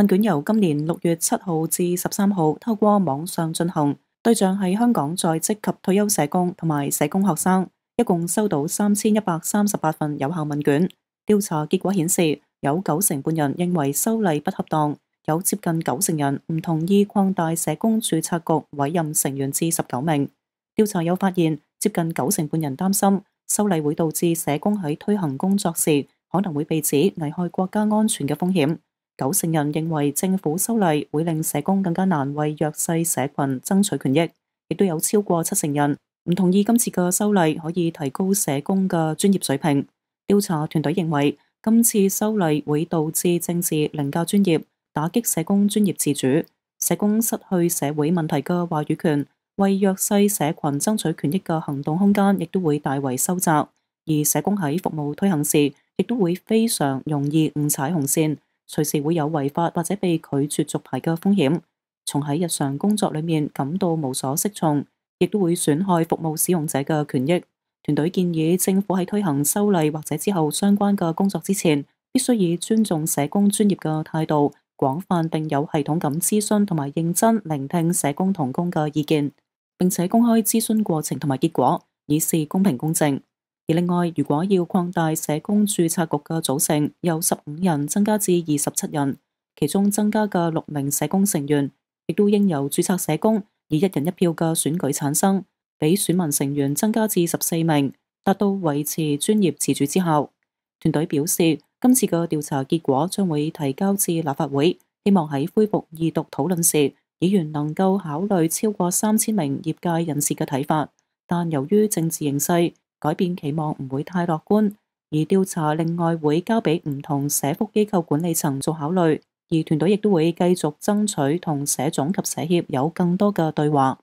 问卷由今年六月七号至十三号透过网上进行，对象系香港在职及退休社工同埋社工学生，一共收到三千一百三十八份有效问卷。调查结果显示，有九成半人认为收例不恰当，有接近九成人唔同意扩大社工注册局委任成员至十九名。调查又发现，接近九成半人担心修例会导致社工喺推行工作时可能会被指危害国家安全嘅风险。九成人認為政府修例會令社工更加難為弱勢社群爭取權益，亦都有超過七成人唔同意今次嘅修例可以提高社工嘅專業水平。調查團隊認為今次修例會導致政治凌驾專業，打擊社工專業自主，社工失去社會問題嘅話語權，為弱勢社群爭取權益嘅行動空間亦都會大為收窄，而社工喺服務推行時亦都會非常容易誤踩紅線。隨時會有違法或者被拒絕續牌嘅風險，從喺日常工作里面感到無所適從，亦都會損害服務使用者嘅權益。團隊建議政府喺推行修例或者之後相關嘅工作之前，必須以尊重社工專業嘅態度，廣泛并有系統咁諮詢同埋認真聆聽社工同工嘅意見，並且公開諮詢過程同埋結果，以示公平公正。另外，如果要擴大社工註冊局嘅組成，由十五人增加至二十七人，其中增加嘅六名社工成員亦都應由註冊社工以一人一票嘅選舉產生，俾選民成員增加至十四名，達到維持專業持住之後，團隊表示今次嘅調查結果將會提交至立法會，希望喺恢復二讀討論時，議員能夠考慮超過三千名業界人士嘅睇法，但由於政治形勢。改变期望唔会太乐观，而调查另外会交俾唔同社福机构管理层做考虑，而团队亦都会继续争取同社总及社协有更多嘅对话。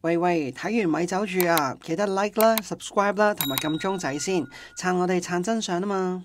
喂喂，睇完咪走住啊！记得 like 啦、subscribe 啦同埋揿钟仔先，撑我哋撑真相啊嘛！